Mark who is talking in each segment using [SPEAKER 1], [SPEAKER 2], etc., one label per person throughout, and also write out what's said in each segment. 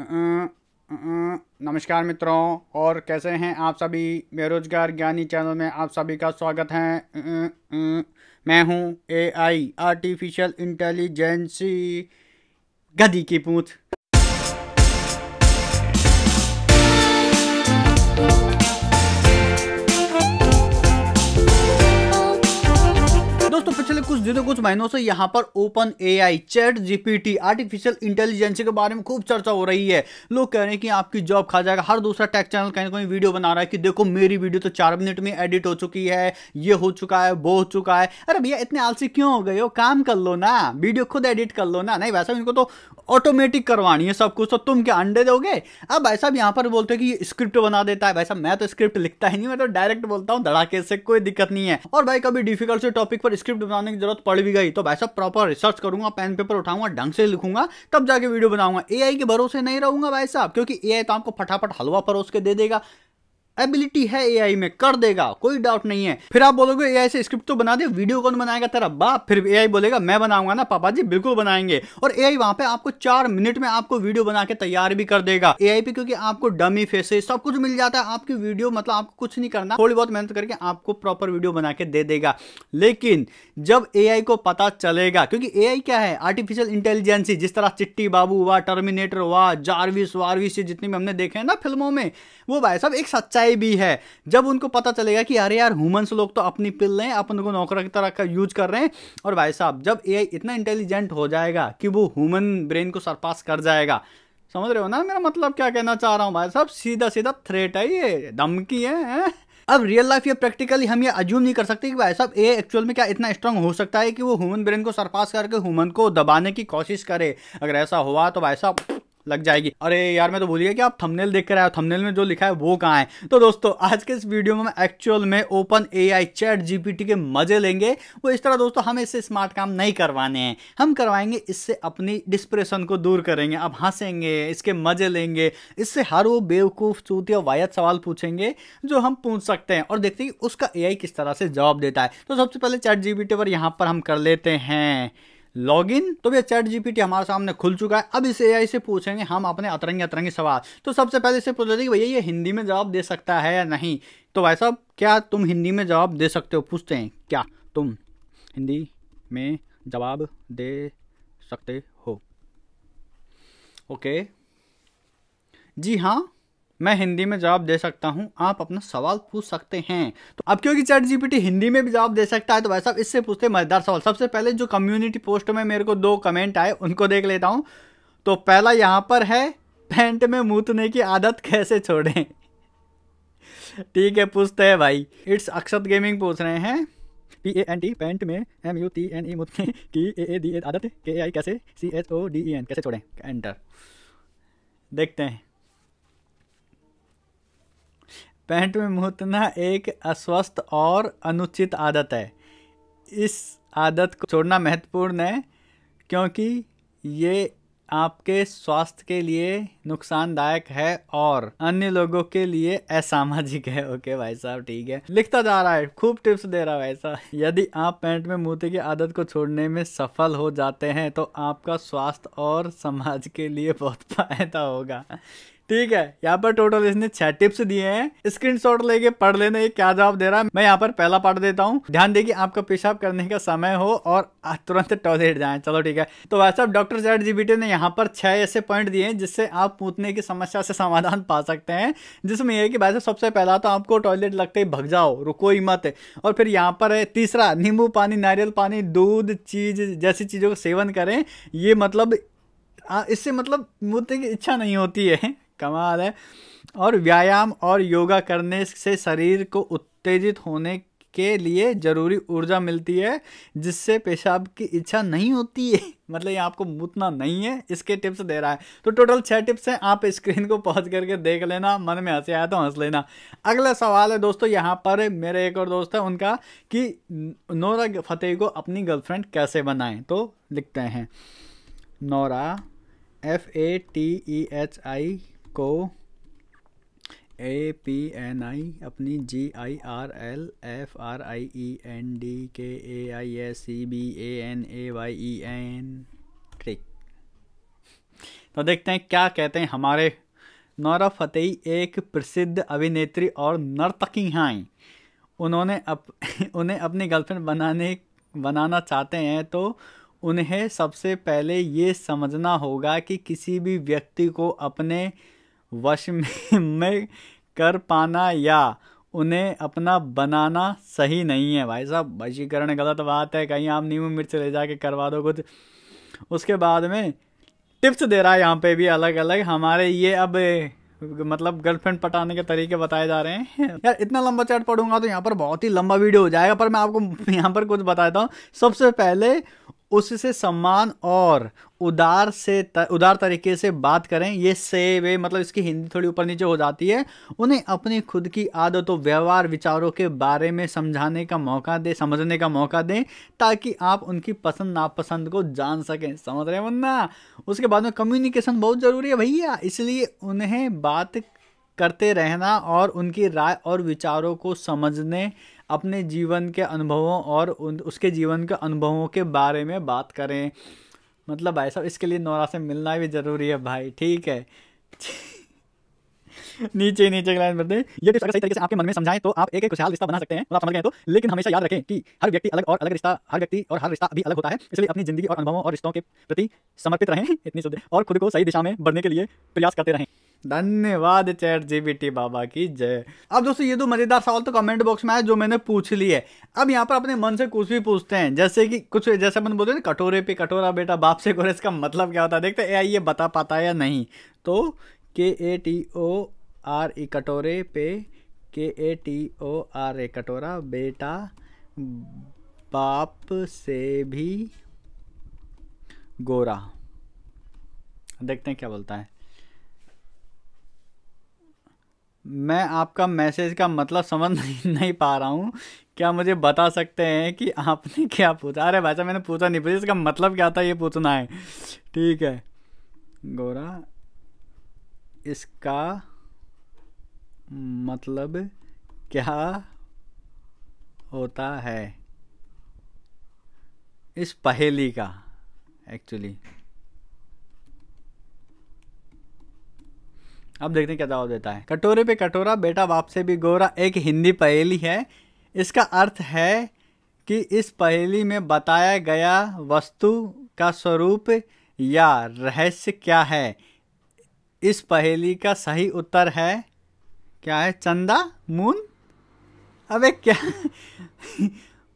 [SPEAKER 1] हम्म, हम्म, हम्म। नमस्कार मित्रों और कैसे हैं आप सभी बेरोजगार ज्ञानी चैनल में आप सभी का स्वागत है मैं हूं एआई आर्टिफिशियल इंटेलिजेंसी गधी की पूछ जीरो तो कुछ महीनों से यहाँ पर OpenAI ChatGPT artificial intelligence के बारे में खूब चर्चा हो रही है लोग कह रहे हैं कि आपकी जॉब खा जाएगा हर दूसरा टेक चैनल कहीं ना कहीं वीडियो बना रहा है कि देखो मेरी वीडियो तो चार मिनट में एडिट हो चुकी है ये हो चुका है वो हो चुका है अरे भैया इतने आलसी क्यों हो गए हो काम कर लो ना वीडियो खुद एडिट कर लो ना नहीं वैसे उनको तो ऑटोमेटिक करवानी है सब कुछ तो तुम क्या अंडे दोगे अब भाई साहब यहाँ पर बोलते हैं कि ये स्क्रिप्ट बना देता है भाई साहब मैं तो स्क्रिप्ट लिखता ही नहीं मैं तो डायरेक्ट बोलता हूँ धड़ाके से कोई दिक्कत नहीं है और भाई कभी डिफिकल्ट से टॉपिक पर स्क्रिप्ट बनाने की जरूरत पड़ भी गई तो भाई साहब प्रॉपर रिसर्च करूंगा पेन पेपर उठाऊंगा ढंग से लिखूंगा तब जाके वीडियो बनाऊंगा ए के भरोसे नहीं रहूंगा भाई साहब क्योंकि ए तो आपको फटाफट हलवा परोस के दे देगा एबिलिटी है एआई में कर देगा कोई डाउट नहीं है फिर आप बोलोगे एआई से स्क्रिप्ट तो बना दे वीडियो कौन बनाएगा तेरा बाप फिर एआई बोलेगा मैं बनाऊंगा ना पापा जी बिल्कुल बनाएंगे और एआई वहां पे आपको चार मिनट में आपको वीडियो बना के तैयार भी कर देगा एआई पे क्योंकि आपको डमी फेसेस सब कुछ मिल जाता है आपकी वीडियो मतलब आपको कुछ नहीं करना थोड़ी बहुत मेहनत करके आपको प्रॉपर वीडियो बना के दे देगा लेकिन जब एआई को पता चलेगा क्योंकि ए क्या है आर्टिफिशियल इंटेलिजेंसी जिस तरह चिट्टी बाबू हुआ टर्मिनेटर हुआ जारविस वारविस जितने भी हमने देखे हैं ना फिल्मों में वो भाई साहब एक सच्चा सच्चाई भी है जब उनको पता चलेगा कि अरे यार ह्यूमंस लोग तो अपनी पिल रहे हैं अपन को नौकरा की तरह का यूज कर रहे हैं और भाई साहब जब ए इतना इंटेलिजेंट हो जाएगा कि वो ह्यूमन ब्रेन को सरपास कर जाएगा समझ रहे हो ना मेरा मतलब क्या कहना चाह रहा हूँ भाई साहब सीधा सीधा थ्रेट है ये धमकी है, है? अब रियल लाइफ या प्रैक्टिकली हम ये अज्यूम नहीं कर सकते कि भाई साहब ए एक्चुअल में क्या इतना स्ट्रांग हो सकता है कि वो ह्यूमन ब्रेन को सरपास करके ह्यूमन को दबाने की कोशिश करे अगर ऐसा हुआ तो भाई साहब लग जाएगी अरे यार मैं तो भूल गया कि आप थंबनेल देख कर आए थंबनेल में जो लिखा है वो कहाँ है तो दोस्तों आज के इस वीडियो में हम एक्चुअल में OpenAI ChatGPT के मजे लेंगे वो इस तरह दोस्तों हम इससे स्मार्ट काम नहीं करवाने हैं हम करवाएंगे इससे अपनी डिस्प्रेशन को दूर करेंगे आप हंसेंगे इसके मजे लेंगे इससे हर वो बेवकूफ़ और वायद सवाल पूछेंगे जो हम पूछ सकते हैं और देखते हैं कि उसका ए किस तरह से जवाब देता है तो सबसे पहले चैट जी पर यहाँ पर हम कर लेते हैं इन तो भैया चैट जीपीटी हमारे सामने खुल चुका है अब इस एआई से पूछेंगे हम अपने अतरंगी अतरंगी सवाल तो सबसे पहले इसे पूछ लेते कि भैया ये हिंदी में जवाब दे सकता है या नहीं तो भाई साहब क्या तुम हिंदी में जवाब दे सकते हो पूछते हैं क्या तुम हिंदी में जवाब दे सकते हो ओके जी हाँ मैं हिंदी में जवाब दे सकता हूँ आप अपना सवाल पूछ सकते हैं तो अब क्योंकि चैट जीपीटी हिंदी में भी जवाब दे सकता है तो भाई साहब इससे पूछते मजेदार सवाल सबसे पहले जो कम्युनिटी पोस्ट में मेरे को दो कमेंट आए उनको देख लेता हूँ तो पहला यहाँ पर है पैंट में मूतने की आदत कैसे छोड़ें ठीक है पूछते हैं भाई इट्स अक्षत गेमिंग पूछ रहे हैं P A N T pant में M U T N E e, मुतने की ए ए डी ए आदत के आई कैसे C H O D E N कैसे छोड़ें एंटर देखते हैं पैंट में मुहतना एक अस्वस्थ और अनुचित आदत है इस आदत को छोड़ना महत्वपूर्ण है क्योंकि ये आपके स्वास्थ्य के लिए नुकसानदायक है और अन्य लोगों के लिए असामाजिक है ओके भाई साहब ठीक है लिखता जा रहा है खूब टिप्स दे रहा है भाई साहब यदि आप पैंट में मूते की आदत को छोड़ने में सफल हो जाते हैं तो आपका स्वास्थ्य और समाज के लिए बहुत फायदा होगा ठीक है यहाँ पर टोटल इसने छह टिप्स दिए हैं स्क्रीन लेके पढ़ लेना ये क्या जवाब दे रहा है मैं यहाँ पर पहला पार्ट देता हूँ ध्यान देखिए आपका पेशाब करने का समय हो और तुरंत टॉयलेट जाए चलो ठीक है तो वैसे आप डॉक्टर चैट जीबीटी ने यहाँ पर छह ऐसे पॉइंट दिए हैं जिससे आप पूछने की समस्या से समाधान पा सकते हैं जिसमें यह है कि वैसे सबसे पहला तो आपको टॉयलेट लगते ही भग जाओ रुको ही मत और फिर यहाँ पर है तीसरा नींबू पानी नारियल पानी दूध चीज जैसी चीज़ों का सेवन करें ये मतलब इससे मतलब मुद्दे की इच्छा नहीं होती है कमाल है और व्यायाम और योगा करने से शरीर को उत्तेजित होने के लिए ज़रूरी ऊर्जा मिलती है जिससे पेशाब की इच्छा नहीं होती है मतलब ये आपको मुतना नहीं है इसके टिप्स दे रहा है तो टोटल छः टिप्स हैं आप स्क्रीन को पहुंच करके देख लेना मन में हंसे आया तो हंस लेना अगला सवाल है दोस्तों यहाँ पर मेरे एक और दोस्त है उनका कि नोरा फतेह को अपनी गर्लफ्रेंड कैसे बनाएं तो लिखते हैं Nora F A T E H I को ए पी एन आई अपनी G I R L F R I E N D K A I S C B A N A Y E N trick तो देखते हैं क्या कहते हैं हमारे Naura Fatehi एक प्रसिद्ध अभिनेत्री और नर्तकी हैं उन्होंने अप उन्हें अपनी गर्लफ्रेंड बनाने बनाना चाहते हैं तो उन्हें सबसे पहले ये समझना होगा कि किसी भी व्यक्ति को अपने वश में, में कर पाना या उन्हें अपना बनाना सही नहीं है भाई साहब वशीकरण गलत बात है कहीं आप नींबू मिर्च ले जाके करवा दो कुछ उसके बाद में टिप्स दे रहा है यहाँ पे भी अलग अलग हमारे ये अब मतलब गर्लफ्रेंड पटाने के तरीके बताए जा रहे हैं यार इतना लंबा चैट पढ़ूंगा तो यहाँ पर बहुत ही लंबा वीडियो हो जाएगा पर मैं आपको यहाँ पर कुछ बताता हूँ सबसे पहले उससे सम्मान और उदार से उदार तरीके से बात करें ये से वे मतलब इसकी हिंदी थोड़ी ऊपर नीचे हो जाती है उन्हें अपनी खुद की आदतों व्यवहार विचारों के बारे में समझाने का मौका दें समझने का मौका दें ताकि आप उनकी पसंद नापसंद को जान सकें समझ रहे हैं वरना उसके बाद में कम्युनिकेशन बहुत ज़रूरी है भैया इसलिए उन्हें बात करते रहना और उनकी राय और विचारों को समझने अपने जीवन के अनुभवों और उन उसके जीवन के अनुभवों के बारे में बात करें मतलब भाई साहब इसके लिए नौरा से मिलना भी ज़रूरी है भाई ठीक है नीचे नीचे लाइन बढ़ते ये टिप्स अगर सही तरीके से आपके मन में समझाएं तो आप एक एक खुशहाल रिश्ता बना सकते हैं और आप समझ गए तो लेकिन हमेशा याद रखें कि हर व्यक्ति अलग और अलग रिश्ता हर व्यक्ति और हर रिश्ता भी अलग होता है इसलिए अपनी जिंदगी और अनुभवों और रिश्तों के प्रति समर्पित रहें इतनी शुद्ध और खुद को सही दिशा में बढ़ने के लिए प्रयास करते रहें धन्यवाद चैट जीबीटी बाबा की जय अब दोस्तों ये दो मजेदार सवाल तो कमेंट बॉक्स में आए जो मैंने पूछ ली है अब यहाँ पर अपने मन से कुछ भी पूछते हैं जैसे कि कुछ जैसे अपन बोलते हैं कटोरे पे कटोरा बेटा बाप से गोरे इसका मतलब क्या होता है देखते ए ये बता पाता है या नहीं तो के A T O R E कटोरे पे के A T O R A कटोरा बेटा बाप से भी गोरा देखते हैं क्या बोलता है मैं आपका मैसेज का मतलब समझ नहीं, नहीं पा रहा हूँ क्या मुझे बता सकते हैं कि आपने क्या पूछा अरे भाई साहब मैंने पूछा नहीं पूछा इसका मतलब क्या था ये पूछना है ठीक है गोरा इसका मतलब क्या होता है इस पहेली का एक्चुअली अब देखते हैं क्या जवाब देता है कटोरे पे कटोरा बेटा बाप से भी गोरा एक हिंदी पहेली है इसका अर्थ है कि इस पहेली में बताया गया वस्तु का स्वरूप या रहस्य क्या है इस पहेली का सही उत्तर है क्या है चंदा मून अबे क्या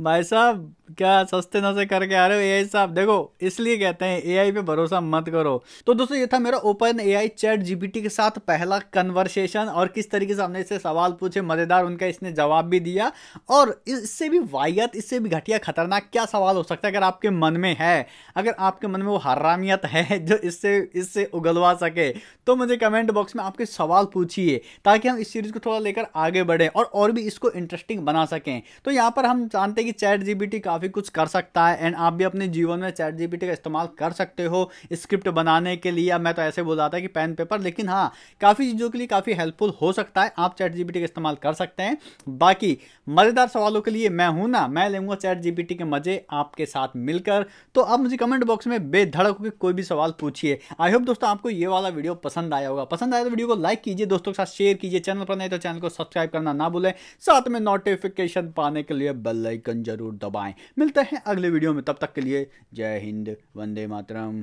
[SPEAKER 1] भाई साहब क्या सस्ते नशे करके आ रहे हो आई साहब देखो इसलिए कहते हैं आई पे भरोसा मत करो तो दोस्तों ये था मेरा OpenAI ChatGPT के साथ पहला कन्वर्सेशन और किस तरीके से हमने इससे सवाल पूछे मज़ेदार उनका इसने जवाब भी दिया और इससे भी वायत इससे भी घटिया खतरनाक क्या सवाल हो सकता है अगर आपके मन में है अगर आपके मन में वो हरामियत है जो इससे इससे उगलवा सके तो मुझे कमेंट बॉक्स में आपके सवाल पूछिए ताकि हम इस सीरीज़ को थोड़ा लेकर आगे बढ़ें और और भी इसको इंटरेस्टिंग बना सकें तो यहाँ पर हम जानते हैं कि चैट जी काफ़ी कुछ कर सकता है एंड आप भी अपने जीवन में चैट जी का इस्तेमाल कर सकते हो स्क्रिप्ट बनाने के लिए मैं तो ऐसे बोल रहा था कि पेन पेपर लेकिन हाँ काफ़ी चीज़ों के लिए काफ़ी हेल्पफुल हो सकता है आप चैट जी का इस्तेमाल कर सकते हैं बाकी मज़ेदार सवालों के लिए मैं हूँ ना मैं लेंगे चैट जी के मज़े आपके साथ मिलकर तो आप मुझे कमेंट बॉक्स में बेधड़क के कोई भी सवाल पूछिए आई होप दोस्तों आपको ये वाला वीडियो पसंद आया होगा पसंद आया तो वीडियो को लाइक कीजिए दोस्तों के साथ शेयर कीजिए चैनल पर नहीं तो चैनल को सब्सक्राइब करना ना भूलें साथ में नोटिफिकेशन पाने के लिए बेल आइकन जरूर दबाएं मिलते हैं अगले वीडियो में तब तक के लिए जय हिंद वंदे मातरम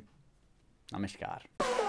[SPEAKER 1] नमस्कार